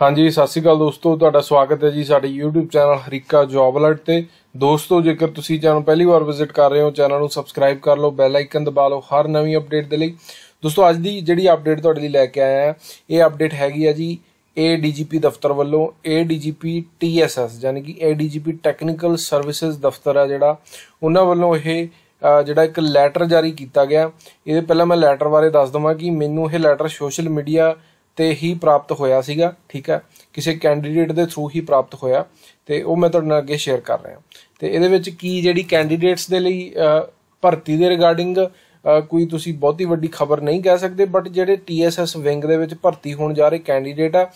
ਹਾਂਜੀ ਸਤਿ ਸ਼੍ਰੀ ਅਕਾਲ ਦੋਸਤੋ ਤੁਹਾਡਾ ਸਵਾਗਤ ਹੈ ਜੀ ਸਾਡੇ YouTube channel Harika job alert ਤੇ ਦੋਸਤੋ ਜੇਕਰ ਤੁਸੀਂ ਚੈਨਲ ਪਹਿਲੀ ਵਾਰ ਵਿਜ਼ਿਟ ਕਰ ਰਹੇ ਹੋ ਚੈਨਲ ਨੂੰ ਸਬਸਕ੍ਰਾਈਬ ਕਰ ਲਓ ਬੈਲ ਆਈਕਨ ਦਬਾ ਲਓ ਹਰ ਨਵੀਂ ਅਪਡੇਟ ਦੇ ਲਈ ਦੋਸਤੋ ਅੱਜ ਦੀ ਜਿਹੜੀ ਅਪਡੇਟ ਤੁਹਾਡੇ ਲਈ ਲੈ ਕੇ ਆਇਆ ਹੈ ਇਹ ਅਪਡੇਟ ਹੈਗੀ ਹੈ ਜੀ ਏ ਡੀਜੀਪੀ ਦਫ਼ਤਰ ਵੱਲੋਂ ਏ ਡੀਜੀਪੀ ਟੀਐਸਐਸ ਯਾਨੀ ਕਿ ਏ ਡੀਜੀਪੀ ਟੈਕਨੀਕਲ ਸਰਵਿਸਿਜ਼ ਦਫ਼ਤਰ ਹੈ ਜਿਹੜਾ ਉਹਨਾਂ ਵੱਲੋਂ ਇਹ ਜਿਹੜਾ ਇੱਕ ਲੈਟਰ ਜਾਰੀ ਕੀਤਾ ਗਿਆ ਇਹਦੇ ਪਹਿਲਾਂ ਮੈਂ ਲੈਟਰ ਬਾਰੇ ਦੱਸ ਦਵਾਂ ਕਿ ਮੈਨੂੰ ਇਹ ਲੈਟਰ ਸੋਸ਼ਲ ਮੀਡੀਆ ਤੇ ਹੀ ਪ੍ਰਾਪਤ ਹੋਇਆ ਸੀਗਾ ਠੀਕ ਹੈ ਕਿਸੇ ਕੈਂਡੀਡੇਟ ਦੇ ਥਰੂ ਹੀ ਪ੍ਰਾਪਤ ਹੋਇਆ ਤੇ ਉਹ ਮੈਂ ਤੁਹਾਡੇ ਨਾਲ ਅੱਗੇ ਸ਼ੇਅਰ ਕਰ ਰਿਹਾ ਤੇ ਇਹਦੇ ਵਿੱਚ ਕੀ ਜਿਹੜੀ ਕੈਂਡੀਡੇਟਸ ਦੇ ਲਈ ਭਰਤੀ ਦੇ ਰਿਗਾਰਡਿੰਗ ਕੋਈ ਤੁਸੀਂ ਬਹੁਤੀ ਵੱਡੀ ਖਬਰ ਨਹੀਂ ਕਹਿ ਸਕਦੇ ਬਟ ਜਿਹੜੇ ਟੀਐਸਐਸ ਵਿੰਗ ਦੇ ਵਿੱਚ ਭਰਤੀ ਹੋਣ ਜਾ ਰਹੇ ਕੈਂਡੀਡੇਟ ਆ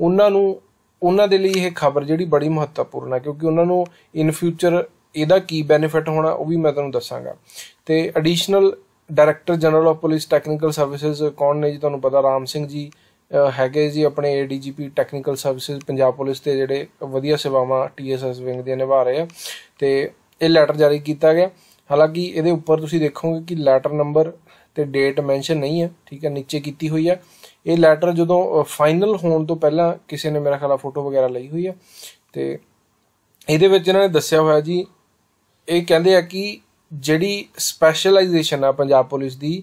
ਉਹਨਾਂ ਨੂੰ ਉਹਨਾਂ ਦੇ ਲਈ ਇਹ ਖਬਰ ਜਿਹੜੀ ਬੜੀ ਮਹੱਤਵਪੂਰਨ ਹੈ ਕਿਉਂਕਿ ਉਹਨਾਂ ਨੂੰ ਇਨ ਫਿਊਚਰ ਇਹਦਾ ਕੀ ਬੈਨੀਫਿਟ ਹੋਣਾ ਉਹ ਵੀ ਮੈਂ ਤੁਹਾਨੂੰ ਦੱਸਾਂਗਾ ਤੇ additional director general of police technical services ਕੌਣ ਨੇ ਜੀ ਤੁਹਾਨੂੰ ਪਤਾ ਰਾਮ ਸਿੰਘ ਜੀ ਹੈਗੇ ਜੀ ਆਪਣੇ ADGP technical services Punjab police ਤੇ ਜਿਹੜੇ ਵਧੀਆ ਸੇਵਾਵਾਂ ਟੀਐਸਐਸ ਵਿੰਗ ਦੀਆਂ ਨਿਭਾ ਰਹੇ ਆ ਤੇ ਇਹ ਲੈਟਰ ਜਾਰੀ ਕੀਤਾ ਗਿਆ ਹਾਲਾਂਕਿ ਇਹਦੇ ਉੱਪਰ ਤੁਸੀਂ ਦੇਖੋਗੇ ਕਿ ਲੈਟਰ ਨੰਬਰ ਤੇ ਡੇਟ ਮੈਂਸ਼ਨ ਨਹੀਂ ਹੈ ਠੀਕ ਹੈ ਨੀਚੇ ਕੀਤੀ ਹੋਈ ਹੈ ਇਹ ਲੈਟਰ ਜਦੋਂ ਫਾਈਨਲ ਹੋਣ ਤੋਂ ਪਹਿਲਾਂ ਕਿਸੇ ਨੇ ਮੇਰਾ ਖਿਆਲ ਫੋਟੋ ਵਗੈਰਾ ਲਈ ਹੋਈ ਹੈ ਤੇ ਇਹਦੇ ਵਿੱਚ ਇਹਨਾਂ ਨੇ ਦੱਸਿਆ ਹੋਇਆ ਜੀ ਇਹ ਕਹਿੰਦੇ ਆ ਕਿ ਜਿਹੜੀ ਸਪੈਸ਼ਲਾਈਜੇਸ਼ਨ ਆ ਪੰਜਾਬ ਪੁਲਿਸ ਦੀ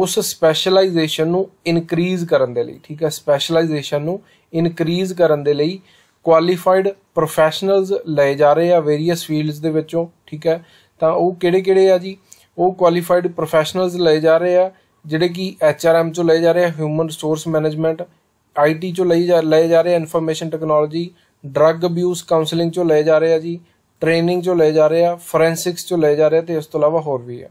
ਉਸ ਸਪੈਸ਼ਲਾਈਜੇਸ਼ਨ ਨੂੰ ਇਨਕਰੀਜ਼ ਕਰਨ ਦੇ ਲਈ ਠੀਕ ਹੈ ਸਪੈਸ਼ਲਾਈਜੇਸ਼ਨ ਨੂੰ ਇਨਕਰੀਜ਼ ਕਰਨ ਦੇ ਲਈ ਕੁਆਲੀਫਾਈਡ ਪ੍ਰੋਫੈਸ਼ਨਲਸ ਲਏ ਜਾ ਰਹੇ ਆ ਵੇਰੀਅਸ ਫੀਲਡਸ ਦੇ ਵਿੱਚੋਂ ਠੀਕ ਹੈ ਤਾਂ ਉਹ ਕਿਹੜੇ-ਕਿਹੜੇ ਆ ਜੀ ਉਹ ਕੁਆਲੀਫਾਈਡ ਪ੍ਰੋਫੈਸ਼ਨਲਸ ਲਏ ਜਾ ਰਹੇ ਆ ਜਿਹੜੇ ਕਿ ਐਚਆਰਐਮ ਚੋਂ ਲਏ ਜਾ ਰਹੇ ਆ ਹਿਊਮਨ ਰਿਸੋਰਸ ਮੈਨੇਜਮੈਂਟ ਆਈਟੀ ਚੋਂ ਲਈ ਜਾ ਲਏ ਜਾ ਰਹੇ ਆ information technology drug abuse counselling ਚੋਂ ਲਏ ਜਾ ਰਹੇ ਆ ਜੀ ਟ੍ਰੇਨਿੰਗ ਚੋਂ ਲਏ ਜਾ ਰਹੇ ਆ ਫੋਰੈਂਸਿਕਸ ਚੋਂ ਲਏ ਜਾ ਰਹੇ ਤੇ ਇਸ ਤੋਂ ਇਲਾਵਾ ਹੋਰ ਵੀ ਆ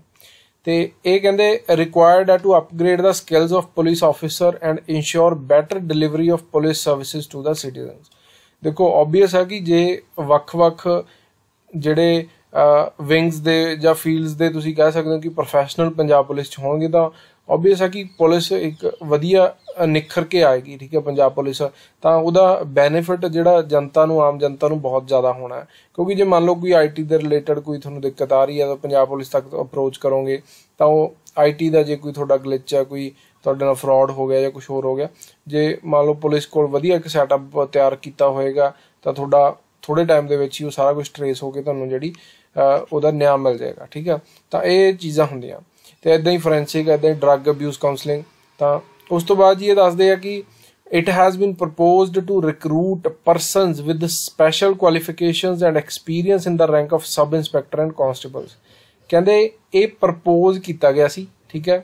ਤੇ ਇਹ ਕਹਿੰਦੇ ਰਿਕੁਆਇਰਡ ਆ to upgrade the skills of police officer and ensure better delivery of police services to the citizens ਦੇਖੋ ਆਬਵੀਅਸ ਹੈ ਕਿ ਜੇ ਵੱਖ-ਵੱਖ ਜਿਹੜੇ ਵਿੰਗਸ ਦੇ ਜਾਂ ਫੀਲਡਸ ਦੇ ਤੁਸੀਂ ਕਹਿ ਸਕਦੇ ਹੋ ਕਿ ਪ੍ਰੋਫੈਸ਼ਨਲ ਪੰਜਾਬ ਪੁਲਿਸ ਚ ਹੋਣਗੇ ਤਾਂ ਆਬਵੀਅਸ ਹੈ ਕਿ ਪੁਲਿਸ ਇੱਕ ਵਧੀਆ ਨਿਖਰ ਕੇ ਆਏਗੀ ਠੀਕ ਹੈ ਪੰਜਾਬ ਪੁਲਿਸ ਤਾਂ ਉਹਦਾ ਬੈਨੀਫਿਟ ਜਿਹੜਾ ਜਨਤਾ ਨੂੰ ਆਮ ਜਨਤਾ ਨੂੰ ਬਹੁਤ ਜ਼ਿਆਦਾ ਹੋਣਾ ਹੈ ਕਿਉਂਕਿ ਜੇ ਮੰਨ ਲਓ ਕੋਈ ਆਈਟੀ ਦੇ ਰਿਲੇਟਡ ਕੋਈ ਤੁਹਾਨੂੰ ਦਿੱਕਤ ਆ ਰਹੀ ਹੈ ਤਾਂ ਪੰਜਾਬ ਪੁਲਿਸ ਤੱਕ ਅਪਰੋਚ ਕਰੋਗੇ ਤਾਂ ਉਹ ਆਈਟੀ ਦਾ ਜੇ ਕੋਈ ਤੁਹਾਡਾ ਗਲਿਚ ਹੈ ਕੋਈ ਤੁਹਾਡੇ ਨਾਲ ਫਰਾਡ ਹੋ ਗਿਆ ਜਾਂ ਕੁਝ ਹੋਰ ਹੋ ਗਿਆ ਜੇ ਮੰਨ ਲਓ ਪੁਲਿਸ ਕੋਲ ਵਧੀਆ ਇੱਕ ਸੈਟਅਪ ਤਿਆਰ ਕੀਤਾ ਹੋਏਗਾ ਤਾਂ ਤੁਹਾਡਾ ਥੋੜੇ ਟਾਈਮ ਦੇ ਵਿੱਚ ਹੀ ਉਹ ਸਾਰਾ ਕੁਝ ਟ੍ਰੇਸ ਹੋ ਕੇ ਤੁਹਾਨੂੰ ਜਿਹੜੀ ਉਹਦਾ ਨਿਆਂ ਮਿਲ ਜਾਏਗਾ ਠੀਕ ਆ ਤਾਂ ਇਹ ਚੀਜ਼ਾਂ ਹੁੰਦੀਆਂ ਤੇ ਇਦਾਂ ਹੀ ਫੋਰੈਂਸਿਕ ਇਦਾਂ ਹੀ ਡਰੱਗ ਅਬਿਊਜ਼ ਕਾਉਂਸਲਿੰਗ ਤਾਂ ਉਸ ਤੋਂ ਬਾਅਦ ਜੀ ਇਹ ਦੱਸਦੇ ਆ ਕਿ it has been proposed to recruit persons with special qualifications and experience in the rank of sub inspector and constables ਕਹਿੰਦੇ ਇਹ ਪ੍ਰਪੋਜ਼ ਕੀਤਾ ਗਿਆ ਸੀ ਠੀਕ ਹੈ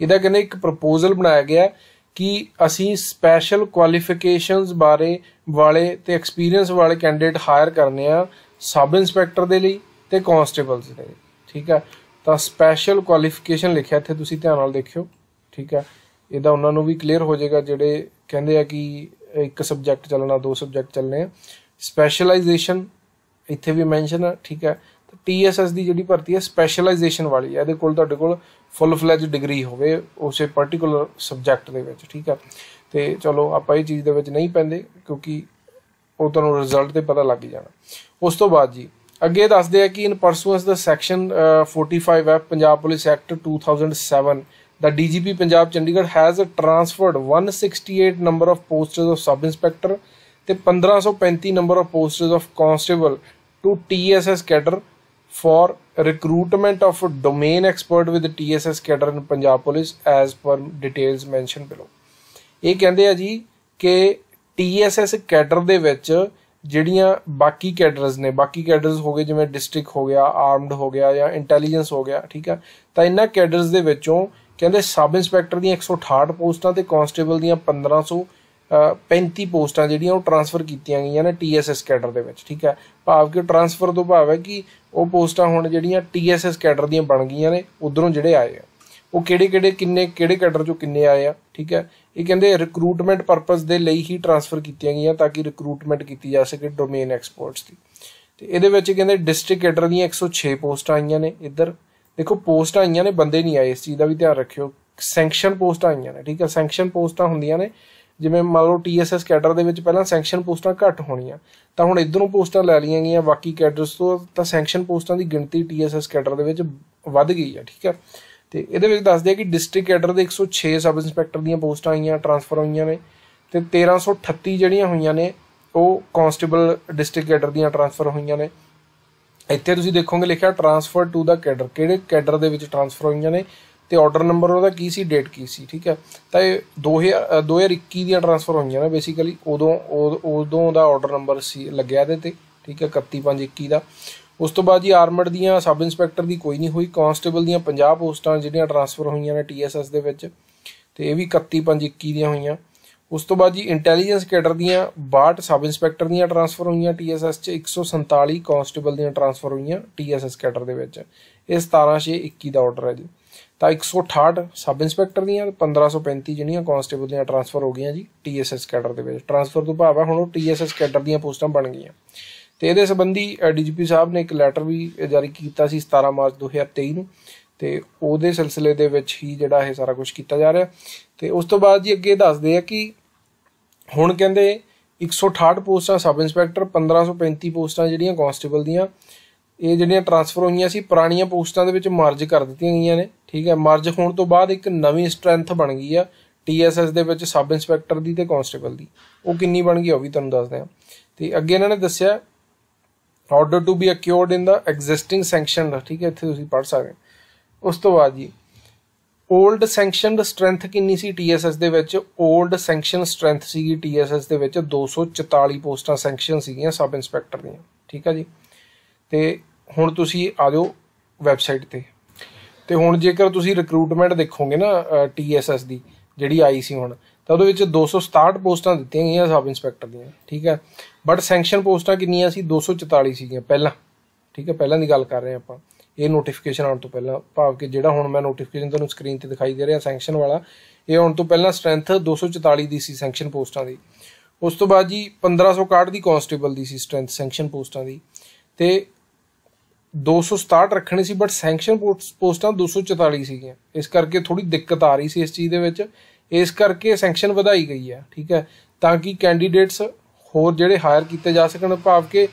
ਇਹਦਾ ਕਹਿੰਦੇ ਇੱਕ ਪ੍ਰਪੋਜ਼ਲ ਬਣਾਇਆ ਗਿਆ ਕਿ ਅਸੀਂ ਸਪੈਸ਼ਲ ਕੁਆਲੀਫਿਕੇਸ਼ਨਸ ਬਾਰੇ ਵਾਲੇ ਤੇ ਐਕਸਪੀਰੀਅੰਸ ਵਾਲੇ ਕੈਂਡੀਡੇਟ ਹਾਇਰ ਕਰਨੇ ਆ ਸਬ ਇੰਸਪੈਕਟਰ ਦੇ ਲਈ ਤੇ ਕਨਸਟੇਬਲਸ ਦੇ ਲਈ ਠੀਕ ਹੈ ਤਾਂ ਸਪੈਸ਼ਲ ਕੁਆਲੀਫਿਕੇਸ਼ਨ ਲਿਖਿਆ ਇੱਥੇ ਤੁਸੀਂ ਧਿਆਨ ਨਾਲ ਦੇਖਿਓ ਠੀਕ ਹੈ ਇਹਦਾ ਉਹਨਾਂ ਨੂੰ ਵੀ ਕਲੀਅਰ ਹੋ ਜਾਏਗਾ ਜਿਹੜੇ ਕਹਿੰਦੇ ਆ ਕਿ ਇੱਕ ਸਬਜੈਕਟ ਚੱਲਣਾ ਦੋ ਸਬਜੈਕਟ ਚੱਲਣੇ ਆ ਸਪੈਸ਼ਲਾਈਜੇਸ਼ਨ ਇੱਥੇ ਵੀ ਮੈਂਸ਼ਨ ਆ ਠੀਕ ਹੈ ਟੀਐਸਐਸ ਦੀ ਜਿਹੜੀ ਭਰਤੀ ਹੈ ਸਪੈਸ਼ਲਾਈਜੇਸ਼ਨ ਵਾਲੀ ਹੈ ਇਹਦੇ ਕੋਲ ਤੁਹਾਡੇ ਕੋਲ ਫੁੱਲ ਫਲੈਜ ਡਿਗਰੀ ਹੋਵੇ ਉਸੇ ਪਾਰਟਿਕੂਲਰ ਸਬਜੈਕਟ ਦੇ ਵਿੱਚ ਠੀਕ ਹੈ ਤੇ ਚਲੋ ਆਪਾਂ ਇਹ ਚੀਜ਼ ਦੇ ਵਿੱਚ ਨਹੀਂ ਪੈਂਦੇ ਕਿਉਂਕਿ ਉਹ ਤੁਹਾਨੂੰ ਰਿਜ਼ਲਟ ਤੇ ਪਤਾ ਲੱਗ ਜਾਣਾ ਉਸ ਤੋਂ ਬਾਅਦ ਜੀ ਅੱਗੇ ਦੱਸਦੇ ਆ ਕਿ in pursuance the section 45 F Punjab police act 2007 ਦਾ DGP Punjab Chandigarh has transferred 168 number of posts of sub inspector ਤੇ 1535 number of posts of constable to TSS cadre for recruitment of a domain expert with the TSS cadre in Punjab Police as per details mentioned below ਇਹ ਕਹਿੰਦੇ ਆ ਜੀ ਕਿ TSS cadre ਦੇ ਵਿੱਚ ਜਿਹੜੀਆਂ ਬਾਕੀ ਕੈਡਰਸ ਨੇ ਬਾਕੀ ਕੈਡਰਸ ਹੋ ਗਏ ਜਿਵੇਂ ਡਿਸਟ੍ਰਿਕਟ ਹੋ ਗਿਆ ਆਰਮਡ ਹੋ ਗਿਆ ਜਾਂ ਇੰਟੈਲੀਜੈਂਸ ਹੋ ਗਿਆ ਠੀਕ ਆ ਤਾਂ ਇਹਨਾਂ ਕੈਡਰਸ ਦੇ ਵਿੱਚੋਂ ਕਹਿੰਦੇ ਸਬ ਇੰਸਪੈਕਟਰ ਦੀਆਂ 168 ਪੋਸਟਾਂ ਤੇ ਕਾਂਸਟੇਬਲ ਦੀਆਂ 1500 35 ਪੋਸਟਾਂ ਜਿਹੜੀਆਂ ਉਹ ਟਰਾਂਸਫਰ ਕੀਤੀਆਂ ਗਈਆਂ ਨੇ ਟੀਐਸਐਸ ਕੈਡਰ ਦੇ ਵਿੱਚ ਠੀਕ ਹੈ ਭਾਵ ਕਿ ਟਰਾਂਸਫਰ ਤੋਂ ਭਾਵ ਹੈ ਕਿ ਉਹ ਪੋਸਟਾਂ ਹੁਣ ਜਿਹੜੀਆਂ ਟੀਐਸਐਸ ਕੈਡਰ ਦੀਆਂ ਬਣ ਗਈਆਂ ਨੇ ਉਧਰੋਂ ਜਿਹੜੇ ਆਏ ਆ ਉਹ ਕਿਹੜੇ-ਕਿਹੜੇ ਕਿੰਨੇ ਕਿਹੜੇ ਕੈਡਰ ਚੋਂ ਕਿੰਨੇ ਆਏ ਆ ਠੀਕ ਹੈ ਇਹ ਕਹਿੰਦੇ ਰਿਕਰੂਟਮੈਂਟ ਪਰਪਸ ਦੇ ਲਈ ਹੀ ਟ੍ਰਾਂਸਫਰ ਕੀਤੀਆਂ ਗਈਆਂ ਤਾਂ ਕਿ ਰਿਕਰੂਟਮੈਂਟ ਕੀਤੀ ਜਾ ਸਕੇ ਡੋਮੇਨ ਐਕਸਪਰਟਸ ਦੀ ਤੇ ਇਹਦੇ ਵਿੱਚ ਕਹਿੰਦੇ ਡਿਸਟ੍ਰਿਕਟ ਕੈਡਰ ਦੀਆਂ 106 ਪੋਸਟਾਂ ਆਈਆਂ ਨੇ ਇੱਧਰ ਦੇਖੋ ਪੋਸਟਾਂ ਆਈਆਂ ਨੇ ਬੰਦੇ ਨਹੀਂ ਆਏ ਇਸ ਚੀਜ਼ ਦਾ ਵੀ ਧਿਆਨ ਰੱਖਿਓ ਸੈਂਕਸ਼ਨ ਪੋਸਟਾਂ ਆਈਆਂ ਨੇ ਠੀਕ ਹੈ ਸੈਂਕਸ਼ਨ ਪੋਸਟਾਂ ਹੁੰਦੀਆਂ ਨੇ ਜਿਵੇਂ ਮੰਨ ਲਓ ਟੀਐਸਐਸ ਕੈਡਰ ਦੇ ਵਿੱਚ ਪਹਿਲਾਂ ਸੈਂਕਸ਼ਨ ਪੋਸਟਾਂ ਘੱਟ ਹੋਣੀਆਂ ਤਾਂ ਹੁਣ ਇਧਰੋਂ ਪੋਸਟਾਂ ਲੈ ਲਈਆਂ ਗਈਆਂ ਬਾਕੀ ਕੈਡਰਸ ਤੋਂ ਤਾਂ ਸੈਂਕਸ਼ਨ ਪੋਸਟਾਂ ਦੀ ਗਿਣਤੀ ਟੀਐਸਐਸ ਕੈਡਰ ਦੇ ਵਿੱਚ ਵੱਧ ਗਈ ਹੈ ਠੀਕ ਹੈ ਤੇ ਇਹਦੇ ਵਿੱਚ ਦੱਸਦੇ ਕਿ ਡਿਸਟ੍ਰਿਕਟ ਹੈਡਰ ਦੇ 106 ਸਬ ਇੰਸਪੈਕਟਰ ਦੀਆਂ ਪੋਸਟਾਂ ਆਈਆਂ ਟ੍ਰਾਂਸਫਰ ਹੋਈਆਂ ਨੇ ਤੇ 1338 ਜਿਹੜੀਆਂ ਹੋਈਆਂ ਨੇ ਉਹ ਕਾਂਸਟੇਬਲ ਡਿਸਟ੍ਰਿਕਟ ਹੈਡਰ ਦੀਆਂ ਟ੍ਰਾਂਸਫਰ ਹੋਈਆਂ ਨੇ ਇੱਥੇ ਤੁਸੀਂ ਦੇਖੋਗੇ ਲਿਖਿਆ ਟ੍ਰਾਂਸਫਰ ਟੂ ਦਾ ਕੈਡਰ ਕਿਹੜੇ ਕੈਡਰ ਦੇ ਵਿੱਚ ਟ੍ਰਾਂਸਫਰ ਹੋਈਆਂ ਨੇ ਤੇ ਆਰਡਰ ਨੰਬਰ ਉਹਦਾ ਕੀ ਸੀ ਡੇਟ ਕੀ ਸੀ ਠੀਕ ਹੈ ਤਾਂ ਇਹ 2000 2021 ਦੀਆਂ ਟ੍ਰਾਂਸਫਰ ਹੋਈਆਂ ਨੇ ਬੇਸਿਕਲੀ ਉਦੋਂ ਉਦੋਂ ਦਾ ਆਰਡਰ ਨੰਬਰ ਸੀ ਲੱਗਿਆ ਇਹਦੇ ਤੇ ਠੀਕ ਹੈ 31 5 21 ਦਾ ਉਸ ਤੋਂ ਬਾਅਦ ਜੀ ਆਰਮਡ ਦੀਆਂ ਸਬ ਇੰਸਪੈਕਟਰ ਦੀ ਕੋਈ ਨਹੀਂ ਹੋਈ ਕਾਂਸਟੇਬਲ ਦੀਆਂ 50 ਪੋਸਟਾਂ ਜਿਹੜੀਆਂ ਟ੍ਰਾਂਸਫਰ ਹੋਈਆਂ ਨੇ ਟੀਐਸਐਸ ਦੇ ਵਿੱਚ ਤੇ ਇਹ ਵੀ 31 21 ਦੀਆਂ ਹੋਈਆਂ ਉਸ ਤੋਂ ਬਾਅਦ ਜੀ ਇੰਟੈਲੀਜੈਂਸ ਕੈਡਰ ਦੀਆਂ 62 ਸਬ ਇੰਸਪੈਕਟਰ ਦੀਆਂ ਟ੍ਰਾਂਸਫਰ ਹੋਈਆਂ ਟੀਐਸਐਸ 'ਚ 147 ਕਾਂਸਟੇਬਲ ਦੀਆਂ ਟ੍ਰਾਂਸਫਰ ਹੋਈਆਂ ਟੀਐਸਐਸ ਕੈਡਰ ਦੇ ਵਿੱਚ ਇਹ 17621 ਦਾ ਆਰਡਰ ਹੈ ਜੀ ਤਾਂ 168 ਸਬ ਇੰਸਪੈਕਟਰ ਦੀਆਂ 1535 ਜਿਹੜੀਆਂ ਕਾਂਸਟੇਬਲ ਦੀਆਂ ਟ੍ਰਾਂਸਫਰ ਹੋ ਗਈਆਂ ਜੀ ਟੀਐਸਐਸ ਕੈਡਰ ਦੇ ਵਿੱਚ ਟ੍ਰਾਂਸਫਰ ਤੋਂ ਭਾਵ ਹੈ ਹੁਣ ਉਹ ਟੀਐਸਐਸ ਕੈਡਰ ਦੀਆਂ ਪੋਸਟਾਂ ਬਣ ਗਈਆਂ ਤੇ ਇਹਦੇ ਸੰਬੰਧੀ ਡੀਜੀਪੀ ਸਾਹਿਬ ਨੇ ਇੱਕ ਲੈਟਰ ਵੀ ਜਾਰੀ ਕੀਤਾ ਸੀ 17 ਮਾਰਚ 2023 ਨੂੰ ਤੇ ਉਹਦੇ ਸਿਲਸਿਲੇ ਦੇ ਵਿੱਚ ਹੀ ਜਿਹੜਾ ਇਹ ਸਾਰਾ ਕੁਝ ਕੀਤਾ ਜਾ ਰਿਹਾ ਤੇ ਉਸ ਤੋਂ ਬਾਅਦ ਜੀ ਅੱਗੇ ਦੱਸਦੇ ਆ ਕਿ ਹੁਣ ਕਹਿੰਦੇ 168 ਪੋਸਟਾਂ ਸਬ ਇੰਸਪੈਕਟਰ 1535 ਪੋਸਟਾਂ ਜਿਹੜੀਆਂ ਕਾਂਸਟੇਬਲ ਦੀਆਂ ਇਹ ਜਿਹੜੀਆਂ ਟ੍ਰਾਂਸਫਰ ਹੋਈਆਂ ਸੀ ਪੁਰਾਣੀਆਂ ਪੋਸਟਾਂ ਦੇ ਵਿੱਚ ਮਰਜ ਕਰ ਦਿੱਤੀਆਂ ਗਈਆਂ ਨੇ ਠੀਕ ਹੈ ਮਰਜ ਹੋਣ ਤੋਂ ਬਾਅਦ ਇੱਕ ਨਵੀਂ ਸਟਰੈਂਥ ਬਣ ਗਈ ਆ ਟੀਐਸਐਸ ਦੇ ਵਿੱਚ ਸਬ ਇੰਸਪੈਕਟਰ ਦੀ ਤੇ ਕਾਂਸਟੇਬਲ ਦੀ ਉਹ ਕਿੰਨੀ ਬਣ ਗਈ ਉਹ ਵੀ ਤੁਹਾਨੂੰ ਦੱਸਦੇ ਆ ਤੇ ਅੱਗੇ ਇਹਨਾਂ ਨੇ ਦੱਸਿਆ order to be accorded in the existing sanction ਦਾ ਠੀਕ ਹੈ ਇੱਥੇ ਤੁਸੀਂ ਪੜ੍ਹ ਸਕਦੇ ਹੋ ਉਸ ਤੋਂ ਬਾਅਦ ਜੀ 올ਡ ਸੈਂਕਸ਼ਨਡ ਸਟਰੈਂਥ ਕਿੰਨੀ ਸੀ ਟੀਐਸਐਸ ਦੇ ਵਿੱਚ 올ਡ ਸੈਂਕਸ਼ਨ ਸਟਰੈਂਥ ਸੀਗੀ ਟੀਐਸਐਸ ਦੇ ਵਿੱਚ 244 ਪੋਸਟਾਂ ਸੈਂਕਸ਼ਨ ਸੀਗੀਆਂ ਸਬ ਇੰਸਪੈਕਟਰ ਦੀਆਂ ਠੀਕ ਹੈ ਜੀ ਤੇ ਹੁਣ ਤੁਸੀਂ ਆ ਜਾਓ ਵੈਬਸਾਈਟ ਤੇ ਤੇ ਹੁਣ ਜੇਕਰ ਤੁਸੀਂ ਰਿਕਰੂਟਮੈਂਟ ਦੇਖੋਗੇ ਨਾ ਟੀਐਸਐਸ ਦੀ ਜਿਹੜੀ ਆਈ ਸੀ ਹੁਣ ਤਦ ਵਿੱਚ 267 ਪੋਸਟਾਂ ਦਿੱਤੀਆਂ ਗਈਆਂ ਸਬ ਇੰਸਪੈਕਟਰ ਦੀਆਂ ਠੀਕ ਹੈ ਬਟ ਸੈਂਕਸ਼ਨ ਪੋਸਟਾਂ ਕਿੰਨੀਆਂ ਸੀ 244 ਸੀਗੀਆਂ ਪਹਿਲਾਂ ਠੀਕ ਹੈ ਪਹਿਲਾਂ ਦੀ ਗੱਲ ਕਰ ਰਹੇ ਹਾਂ ਆਪਾਂ ਇਹ ਨੋਟੀਫਿਕੇਸ਼ਨ ਆਉਣ ਤੋਂ ਪਹਿਲਾਂ ਭਾਵ ਕਿ ਜਿਹੜਾ ਹੁਣ ਮੈਂ ਨੋਟੀਫਿਕੇਸ਼ਨ ਤੁਹਾਨੂੰ ਸਕਰੀਨ ਤੇ ਦਿਖਾਈ ਦੇ ਰਿਹਾ ਸੈਂਕਸ਼ਨ ਵਾਲਾ ਇਹ ਆਉਣ ਤੋਂ ਪਹਿਲਾਂ ਸਟਰੈਂਥ 244 ਦੀ ਸੀ ਸੈਂਕਸ਼ਨ ਪੋਸਟਾਂ ਦੀ ਉਸ ਤੋਂ ਬਾਅਦ ਜੀ 1561 ਦੀ ਕਾਂਸਟੇਬਲ ਦੀ ਸੀ ਸਟਰੈਂਥ ਸੈਂਕਸ਼ਨ ਪੋਸਟਾਂ ਦੀ ਤੇ 267 ਰੱਖਣੀ ਸੀ ਬਟ ਸੈਂਕਸ਼ਨ ਪੋਸਟਾਂ 244 ਸੀਗੀਆਂ ਇਸ ਕਰਕੇ ਥੋੜੀ ਦਿੱਕਤ ਆ ਰਹੀ ਸੀ ਇਸ ਚੀਜ਼ ਦੇ ਵਿੱਚ ਇਸ ਕਰਕੇ ਸੈਂਕਸ਼ਨ ਵਧਾਈ ਗਈ ਹੈ ਠੀਕ ਹੈ ਤਾਂ ਕਿ ਕੈਂਡੀਡੇਟਸ ਹੋਰ ਜਿਹੜੇ ਹਾਇਰ ਕੀਤੇ ਜਾ ਸਕਣ ਭਾਵ ਕਿ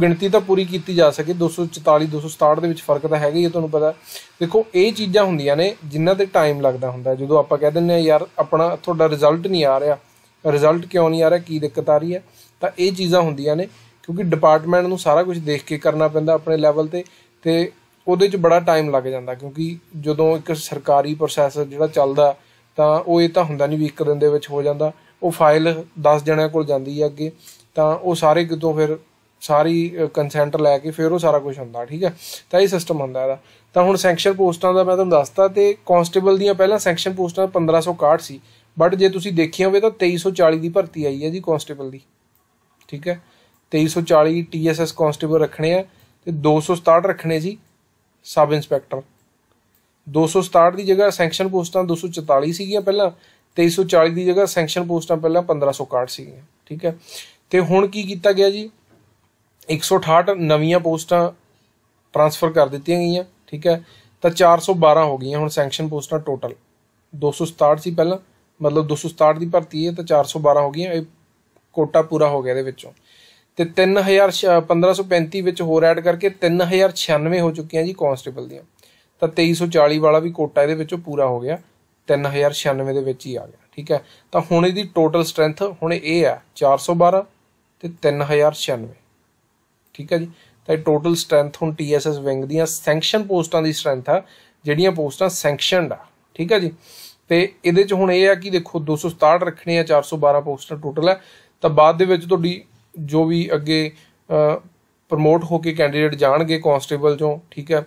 ਗਿਣਤੀ ਤਾਂ ਪੂਰੀ ਕੀਤੀ ਜਾ ਸਕੇ 244 267 ਦੇ ਵਿੱਚ ਫਰਕ ਤਾਂ ਹੈਗਾ ਹੀ ਤੁਹਾਨੂੰ ਪਤਾ ਦੇਖੋ ਇਹ ਚੀਜ਼ਾਂ ਹੁੰਦੀਆਂ ਨੇ ਜਿਨ੍ਹਾਂ ਤੇ ਟਾਈਮ ਲੱਗਦਾ ਹੁੰਦਾ ਜਦੋਂ ਆਪਾਂ ਕਹਿ ਦਿੰਦੇ ਆ ਯਾਰ ਆਪਣਾ ਤੁਹਾਡਾ ਰਿਜ਼ਲਟ ਨਹੀਂ ਆ ਰਿਹਾ ਰਿਜ਼ਲਟ ਕਿਉਂ ਨਹੀਂ ਆ ਰਿਹਾ ਕੀ ਦਿੱਕਤ ਆ ਰਹੀ ਹੈ ਤਾਂ ਇਹ ਚੀਜ਼ਾਂ ਹੁੰਦੀਆਂ ਨੇ ਕਿਉਂਕਿ ਡਿਪਾਰਟਮੈਂਟ ਨੂੰ ਸਾਰਾ ਕੁਝ ਦੇਖ ਕੇ ਕਰਨਾ ਪੈਂਦਾ ਆਪਣੇ ਲੈਵਲ ਤੇ ਤੇ ਉਹਦੇ 'ਚ ਬੜਾ ਟਾਈਮ ਲੱਗ ਜਾਂਦਾ ਕਿਉਂਕਿ ਜਦੋਂ ਇੱਕ ਸਰਕਾਰੀ ਪ੍ਰੋਸੈਸ ਜਿਹੜਾ ਚੱਲਦਾ ਤਾਂ ਉਹ ਇਹ ਤਾਂ ਹੁੰਦਾ ਨਹੀਂ ਵੀ ਇੱਕ ਦਿਨ ਦੇ ਵਿੱਚ ਹੋ ਜਾਂਦਾ ਉਹ ਫਾਈਲ 10 ਜਣਿਆਂ ਕੋਲ ਜਾਂਦੀ ਹੈ ਅੱਗੇ ਤਾਂ ਉਹ ਸਾਰੇ ਕਿਤੋਂ ਫਿਰ ਸਾਰੀ ਕੰਸੈਂਟ ਲੈ ਕੇ ਫਿਰ ਉਹ ਸਾਰਾ ਕੁਝ ਹੁੰਦਾ ਠੀਕ ਹੈ ਤਾਂ ਇਹ ਸਿਸਟਮ ਹੁੰਦਾ ਇਹਦਾ ਤਾਂ ਹੁਣ ਸੈਂਕਸ਼ਨ ਪੋਸਟਾਂ ਦਾ ਮੈਂ ਤੁਹਾਨੂੰ ਦੱਸਤਾ ਤੇ ਕਾਂਸਟੇਬਲ ਦੀਆਂ ਪਹਿਲਾਂ ਸੈਂਕਸ਼ਨ ਪੋਸਟਾਂ 1561 ਸੀ ਬਟ ਜੇ ਤੁਸੀਂ ਦੇਖਿਆ ਹੋਵੇ ਤਾਂ 2340 ਦੀ ਭਰਤੀ ਆਈ ਹੈ ਜੀ ਕਾਂਸਟੇਬਲ ਦੀ ਠੀਕ ਹੈ 2340 ਟੀਐਸਐਸ ਕਾਂਸਟੇਬਲ ਰੱਖਣੇ ਆ ਤੇ 267 ਰੱਖਣੇ ਜੀ ਸਬ ਇੰਸਪੈਕਟਰ 267 ਦੀ ਜਗ੍ਹਾ ਸੈਂਕਸ਼ਨ ਪੋਸਟਾਂ 244 ਸੀਗੀਆਂ ਪਹਿਲਾਂ 2340 ਦੀ ਜਗ੍ਹਾ ਸੈਂਕਸ਼ਨ ਪੋਸਟਾਂ ਪਹਿਲਾਂ 1561 ਸੀਗੀਆਂ ਠੀਕ ਹੈ ਤੇ ਹੁਣ ਕੀ ਕੀਤਾ ਗਿਆ ਜੀ 168 ਨਵੀਆਂ ਪੋਸਟਾਂ ਟ੍ਰਾਂਸਫਰ ਕਰ ਦਿੱਤੀਆਂ ਗਈਆਂ ਠੀਕ ਹੈ ਤਾਂ 412 ਹੋ ਗਈਆਂ ਹੁਣ ਸੈਂਕਸ਼ਨ ਪੋਸਟਾਂ ਟੋਟਲ 267 ਸੀ ਪਹਿਲਾਂ ਮਤਲਬ 267 ਦੀ ਭਰਤੀ ਹੈ ਤਾਂ 412 ਹੋ ਗਈਆਂ ਇਹ ਕੋਟਾ ਪੂਰਾ ਹੋ ਗਿਆ ਇਹਦੇ ਵਿੱਚੋਂ ਤੇ 3000 1535 ਵਿੱਚ ਹੋਰ ਐਡ ਕਰਕੇ 3096 ਹੋ ਚੁੱਕੀਆਂ ਜੀ ਕਾਂਸਟੇਬਲ ਦੀਆਂ ਤਾਂ 2340 ਵਾਲਾ ਵੀ ਕੋਟਾ ਇਹਦੇ ਵਿੱਚੋਂ ਪੂਰਾ ਹੋ ਗਿਆ 3096 ਦੇ ਵਿੱਚ ਹੀ ਆ ਗਿਆ ਠੀਕ ਹੈ ਤਾਂ ਹੁਣ ਇਹਦੀ ਟੋਟਲ ਸਟਰੈਂਥ ਹੁਣ ਇਹ ਆ 412 ਤੇ 3096 ਠੀਕ ਹੈ ਜੀ ਤਾਂ ਇਹ ਟੋਟਲ ਸਟਰੈਂਥ ਹੁਣ ਟੀਐਸਐਸ ਵਿੰਗ ਦੀਆਂ ਸੈਂਕਸ਼ਨ ਪੋਸਟਾਂ ਦੀ ਸਟਰੈਂਥ ਆ ਜਿਹੜੀਆਂ ਪੋਸਟਾਂ ਸੈਂਕਸ਼ਨਡ ਆ ਠੀਕ ਹੈ ਜੀ ਤੇ ਇਹਦੇ ਚ ਹੁਣ ਇਹ ਆ ਕਿ ਦੇਖੋ 267 ਰੱਖਣੇ ਆ 412 ਪੋਸਟਾਂ ਟੋਟਲ ਹੈ ਤਾਂ ਬਾਅਦ ਦੇ ਵਿੱਚ ਤੁਹਾਡੀ ਜੋ ਵੀ ਅੱਗੇ ਪ੍ਰਮੋਟ ਹੋ ਕੇ ਕੈਂਡੀਡੇਟ ਜਾਣਗੇ ਕਨਸਟੇਬਲ ਚੋਂ ਠੀਕ ਹੈ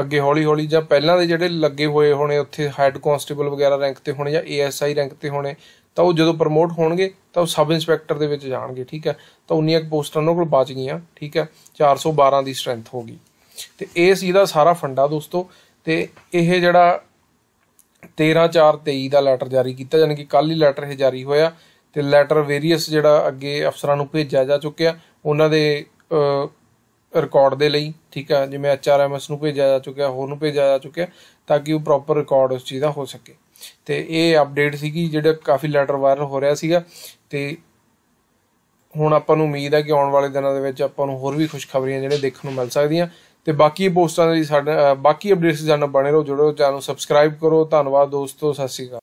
ਅੱਗੇ ਹੌਲੀ-ਹੌਲੀ ਜਾਂ ਪਹਿਲਾਂ ਦੇ ਜਿਹੜੇ ਲੱਗੇ ਹੋਏ ਹੋਣੇ ਉੱਥੇ ਹੈੱਡ ਕਨਸਟੇਬਲ ਵਗੈਰਾ ਰੈਂਕ ਤੇ ਹੋਣੇ ਜਾਂ ਏਐਸਆਈ ਰੈਂਕ ਤੇ ਹੋਣੇ ਤਾਂ ਉਹ ਜਦੋਂ ਪ੍ਰਮੋਟ ਹੋਣਗੇ ਤਾਂ ਉਹ ਸਬ ਇੰਸਪੈਕਟਰ ਦੇ ਵਿੱਚ ਜਾਣਗੇ ਠੀਕ ਹੈ ਤਾਂ ਉਨੀਆਂ ਪੋਸਟਾਂ ਉਹਨਾਂ ਕੋਲ ਬਚ ਗਈਆਂ ਠੀਕ ਹੈ 412 ਦੀ ਸਟਰੈਂਥ ਹੋ ਗਈ ਤੇ ਇਹ ਸੀ ਦਾ ਸਾਰਾ ਫੰਡਾ ਦੋਸਤੋ ਤੇ ਇਹ ਜਿਹੜਾ 13/4/23 ਦਾ ਲੈਟਰ ਜਾਰੀ ਕੀਤਾ ਯਾਨੀ ਕਿ ਕੱਲ ਹੀ ਲੈਟਰ ਇਹ ਜਾਰੀ ਹੋਇਆ ਤੇ ਲੈਟਰ ਵੇਰੀਅਸ ਜਿਹੜਾ ਅੱਗੇ ਅਫਸਰਾਂ ਨੂੰ ਭੇਜਿਆ ਜਾ ਚੁੱਕਿਆ ਉਹਨਾਂ ਦੇ ਰਿਕਾਰਡ ਦੇ ਲਈ ਠੀਕ ਆ ਜਿਵੇਂ ਐਚਆਰਐਮਐਸ ਨੂੰ ਭੇਜਿਆ ਜਾ ਚੁੱਕਿਆ ਹੋਰ ਨੂੰ ਭੇਜਿਆ ਜਾ ਚੁੱਕਿਆ ਤਾਂ ਕਿ ਉਹ ਪ੍ਰੋਪਰ ਰਿਕਾਰਡ ਉਸ ਚੀਜ਼ ਦਾ ਹੋ ਸਕੇ ਤੇ ਇਹ ਅਪਡੇਟ ਸੀਗੀ ਜਿਹੜਾ ਕਾਫੀ ਲੈਟਰ ਵਾਇਰਲ ਹੋ ਰਿਹਾ ਸੀਗਾ ਤੇ ਹੁਣ ਆਪਾਂ ਨੂੰ ਉਮੀਦ ਹੈ ਕਿ ਆਉਣ ਵਾਲੇ ਦਿਨਾਂ ਦੇ ਵਿੱਚ ਆਪਾਂ ਨੂੰ ਹੋਰ ਵੀ ਖੁਸ਼ਖਬਰੀਆਂ ਜਿਹੜੇ ਦੇਖਣ ਨੂੰ ਮਿਲ ਸਕਦੀਆਂ ਤੇ ਬਾਕੀ ਪੋਸਟਾਂ ਦੀ ਸਾਡੇ ਬਾਕੀ ਅਪਡੇਟਸ ਜਾਣਨ ਬਣੇ ਰਹੋ ਜੁੜੋ ਚੈਨਲ ਨੂੰ ਸਬਸਕ੍ਰਾਈਬ ਕਰੋ ਧੰਨਵਾਦ ਦੋਸਤੋ ਸਤਿ ਸ਼੍ਰੀ ਅਕਾਲ